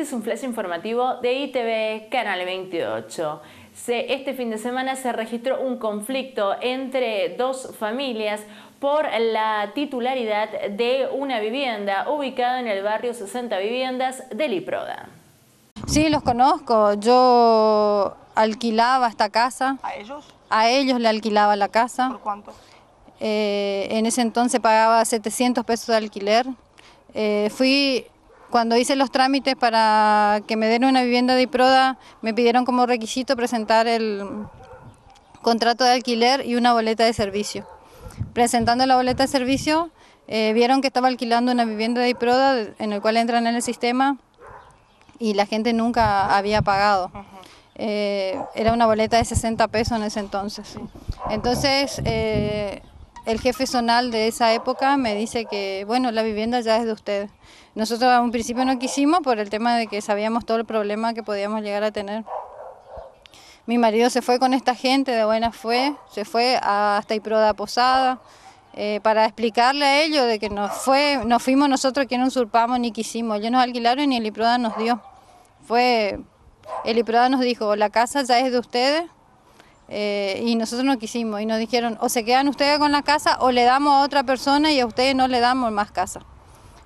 Este es un flash informativo de ITV Canal 28. este fin de semana se registró un conflicto entre dos familias por la titularidad de una vivienda ubicada en el barrio 60 Viviendas de Liproda. Sí, los conozco. Yo alquilaba esta casa. ¿A ellos? A ellos le alquilaba la casa. ¿Por cuánto? Eh, en ese entonces pagaba 700 pesos de alquiler. Eh, fui cuando hice los trámites para que me den una vivienda de IPRODA, me pidieron como requisito presentar el contrato de alquiler y una boleta de servicio. Presentando la boleta de servicio, eh, vieron que estaba alquilando una vivienda de IPRODA en el cual entran en el sistema y la gente nunca había pagado. Eh, era una boleta de 60 pesos en ese entonces. Entonces, eh, el jefe zonal de esa época me dice que, bueno, la vivienda ya es de usted. Nosotros a un principio no quisimos por el tema de que sabíamos todo el problema que podíamos llegar a tener. Mi marido se fue con esta gente, de buena fue, se fue hasta Iproda Posada, eh, para explicarle a ellos de que nos fue, nos fuimos nosotros que no usurpamos ni quisimos. Ellos nos alquilaron y el Iproda nos dio. Fue, el Iproda nos dijo, la casa ya es de ustedes, eh, y nosotros no quisimos y nos dijeron o se quedan ustedes con la casa o le damos a otra persona y a ustedes no le damos más casa.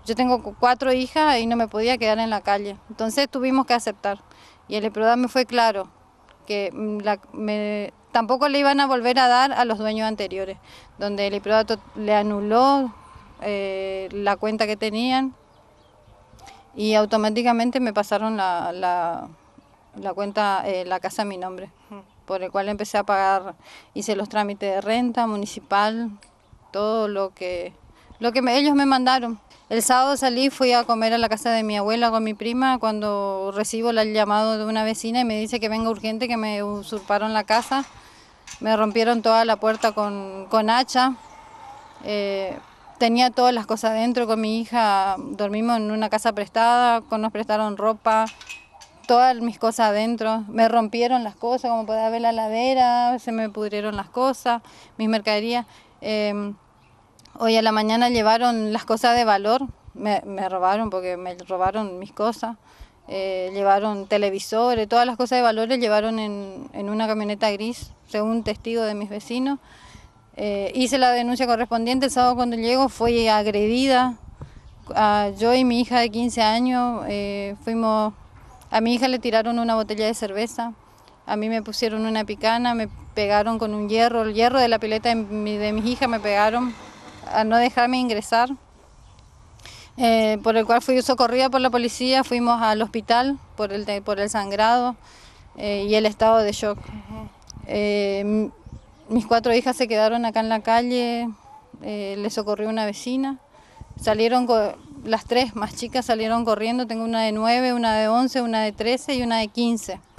Yo tengo cuatro hijas y no me podía quedar en la calle, entonces tuvimos que aceptar. Y el me fue claro que mm, tampoco le iban a volver a dar a los dueños anteriores, donde el Iprodato le anuló eh, la cuenta que tenían y automáticamente me pasaron la, la, cuenta, eh, la casa a mi nombre por el cual empecé a pagar, hice los trámites de renta municipal, todo lo que, lo que ellos me mandaron. El sábado salí, fui a comer a la casa de mi abuela con mi prima cuando recibo el llamado de una vecina y me dice que venga urgente, que me usurparon la casa, me rompieron toda la puerta con, hacha. Eh, tenía todas las cosas dentro con mi hija, dormimos en una casa prestada, nos prestaron ropa, todas mis cosas adentro. Me rompieron las cosas, como podía ver la ladera, se me pudrieron las cosas, mis mercaderías. Em, hoy a la mañana llevaron las cosas de valor, me, robaron porque me robaron mis cosas. Eh, llevaron televisores, todas las cosas de valor las llevaron en, una camioneta gris, según testigo de mis vecinos. Eh, hice la denuncia correspondiente, el sábado cuando llego fui agredida. Ah, yo y mi hija de 15 años eh, fuimos a mi hija le tiraron una botella de cerveza, a mí me pusieron una picana, me pegaron con un hierro, el hierro de la pileta de, mi, de mis hijas me pegaron a no dejarme ingresar, eh, por el cual fui socorrida por la policía, fuimos al hospital por el, sangrado eh, y el estado de shock. Eh, mis cuatro hijas se quedaron acá en la calle, les socorrió una vecina, salieron con las tres más chicas salieron corriendo, tengo una de 9, una de 11, una de 13 y una de 15.